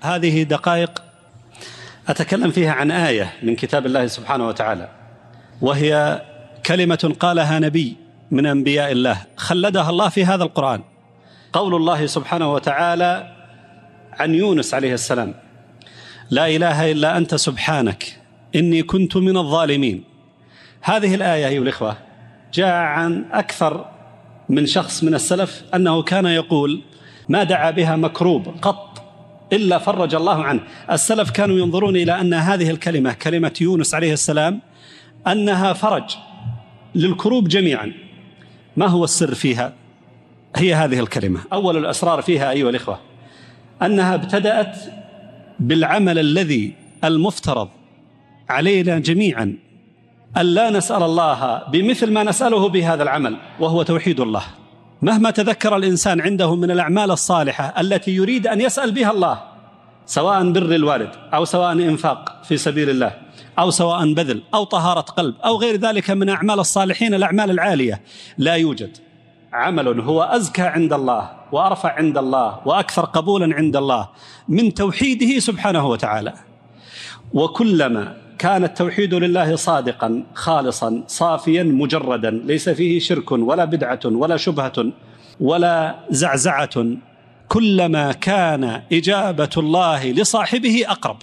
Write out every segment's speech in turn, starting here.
هذه دقائق أتكلم فيها عن آية من كتاب الله سبحانه وتعالى وهي كلمة قالها نبي من أنبياء الله خلدها الله في هذا القرآن قول الله سبحانه وتعالى عن يونس عليه السلام لا إله إلا أنت سبحانك إني كنت من الظالمين هذه الآية أيها الإخوة جاء عن أكثر من شخص من السلف أنه كان يقول ما دعا بها مكروب قط إلا فرج الله عنه السلف كانوا ينظرون إلى أن هذه الكلمة كلمة يونس عليه السلام أنها فرج للكروب جميعا ما هو السر فيها هي هذه الكلمة أول الأسرار فيها أيها الإخوة أنها ابتدأت بالعمل الذي المفترض علينا جميعا ألا نسأل الله بمثل ما نسأله بهذا العمل وهو توحيد الله مهما تذكر الإنسان عنده من الأعمال الصالحة التي يريد أن يسأل بها الله سواء بر الوالد أو سواء إنفاق في سبيل الله أو سواء بذل أو طهارة قلب أو غير ذلك من أعمال الصالحين الأعمال العالية لا يوجد عمل هو أزكى عند الله وأرفع عند الله وأكثر قبولا عند الله من توحيده سبحانه وتعالى وكلما كان التوحيد لله صادقا خالصا صافيا مجردا ليس فيه شرك ولا بدعة ولا شبهة ولا زعزعة كلما كان إجابة الله لصاحبه أقرب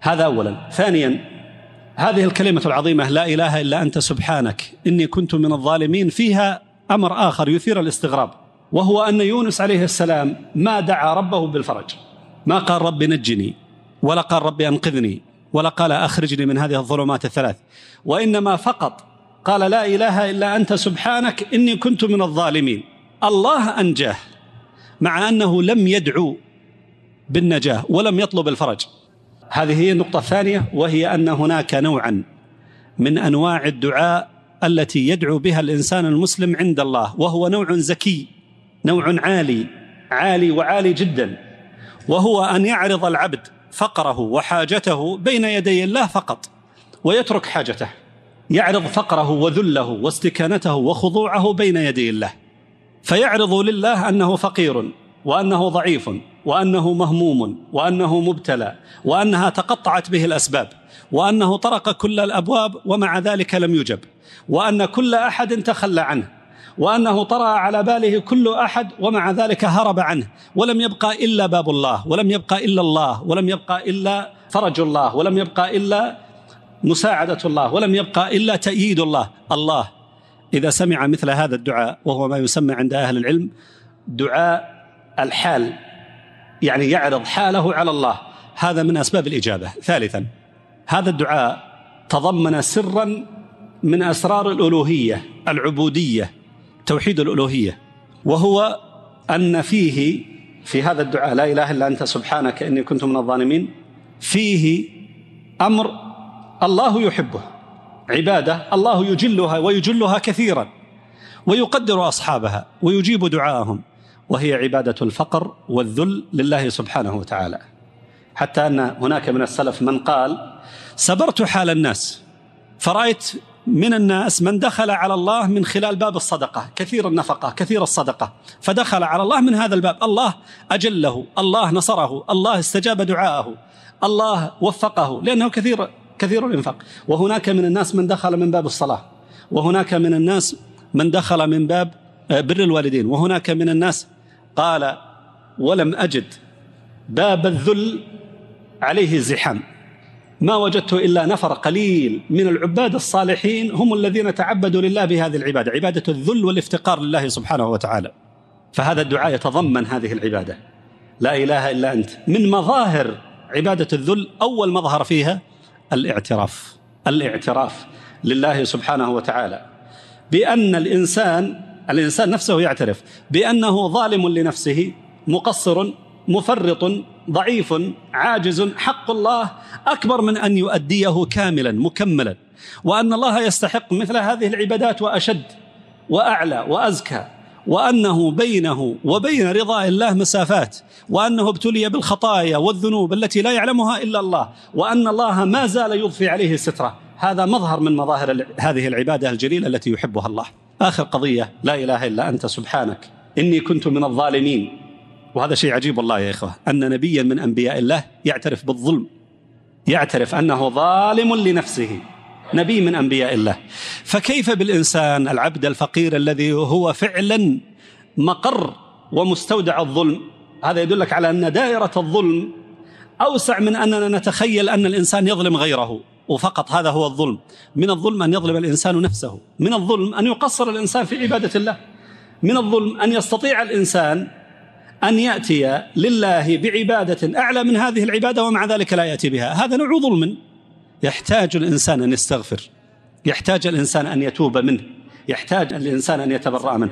هذا أولا ثانيا هذه الكلمة العظيمة لا إله إلا أنت سبحانك إني كنت من الظالمين فيها أمر آخر يثير الاستغراب وهو أن يونس عليه السلام ما دعا ربه بالفرج ما قال رب نجني ولا قال رب أنقذني ولا قال أخرجني من هذه الظلمات الثلاث وإنما فقط قال لا إله إلا أنت سبحانك إني كنت من الظالمين الله أنجاه مع أنه لم يدعو بالنجاة ولم يطلب الفرج هذه هي النقطة الثانية وهي أن هناك نوعا من أنواع الدعاء التي يدعو بها الإنسان المسلم عند الله وهو نوع زكي نوع عالي عالي وعالي جدا وهو أن يعرض العبد فقره وحاجته بين يدي الله فقط ويترك حاجته يعرض فقره وذله واستكانته وخضوعه بين يدي الله فيعرض لله انه فقير وانه ضعيف وانه مهموم وانه مبتلى وانها تقطعت به الاسباب وانه طرق كل الابواب ومع ذلك لم يجب وان كل احد تخلى عنه وانه طرا على باله كل احد ومع ذلك هرب عنه ولم يبقى الا باب الله ولم يبقى الا الله ولم يبقى الا فرج الله ولم يبقى الا مساعده الله ولم يبقى الا تاييد الله الله إذا سمع مثل هذا الدعاء وهو ما يسمى عند أهل العلم دعاء الحال يعني يعرض حاله على الله هذا من أسباب الإجابة ثالثا هذا الدعاء تضمن سرا من أسرار الألوهية العبودية توحيد الألوهية وهو أن فيه في هذا الدعاء لا إله إلا أنت سبحانك إني كنت من الظالمين فيه أمر الله يحبه عبادة الله يجلها ويجلها كثيرا ويقدر أصحابها ويجيب دعاءهم وهي عبادة الفقر والذل لله سبحانه وتعالى حتى أن هناك من السلف من قال سبرت حال الناس فرأيت من الناس من دخل على الله من خلال باب الصدقة كثير النفقة كثير الصدقة فدخل على الله من هذا الباب الله أجله الله نصره الله استجاب دعاءه الله وفقه لأنه كثير كثير الإنفاق وهناك من الناس من دخل من باب الصلاة وهناك من الناس من دخل من باب آه، بر الوالدين وهناك من الناس قال ولم أجد باب الذل عليه زحام ما وجدت إلا نفر قليل من العباد الصالحين هم الذين تعبدوا لله بهذه العبادة عبادة الذل والافتقار لله سبحانه وتعالى فهذا الدعاء يتضمن هذه العبادة لا إله إلا أنت من مظاهر عبادة الذل أول مظهر فيها الاعتراف الاعتراف لله سبحانه وتعالى بأن الإنسان الإنسان نفسه يعترف بأنه ظالم لنفسه مقصر مفرط ضعيف عاجز حق الله أكبر من أن يؤديه كاملا مكملا وأن الله يستحق مثل هذه العبادات وأشد وأعلى وأزكى وانه بينه وبين رضا الله مسافات وانه ابتلي بالخطايا والذنوب التي لا يعلمها الا الله وان الله ما زال يضفي عليه ستره هذا مظهر من مظاهر هذه العباده الجليله التي يحبها الله اخر قضيه لا اله الا انت سبحانك اني كنت من الظالمين وهذا شيء عجيب والله يا اخوه ان نبيا من انبياء الله يعترف بالظلم يعترف انه ظالم لنفسه نبي من انبياء الله فكيف بالانسان العبد الفقير الذي هو فعلا مقر ومستودع الظلم هذا يدلك على ان دائره الظلم اوسع من اننا نتخيل ان الانسان يظلم غيره وفقط هذا هو الظلم من الظلم ان يظلم الانسان نفسه من الظلم ان يقصر الانسان في عباده الله من الظلم ان يستطيع الانسان ان ياتي لله بعباده اعلى من هذه العباده ومع ذلك لا ياتي بها هذا نوع ظلم يحتاج الإنسان أن يستغفر يحتاج الإنسان أن يتوب منه يحتاج الإنسان أن يتبرأ منه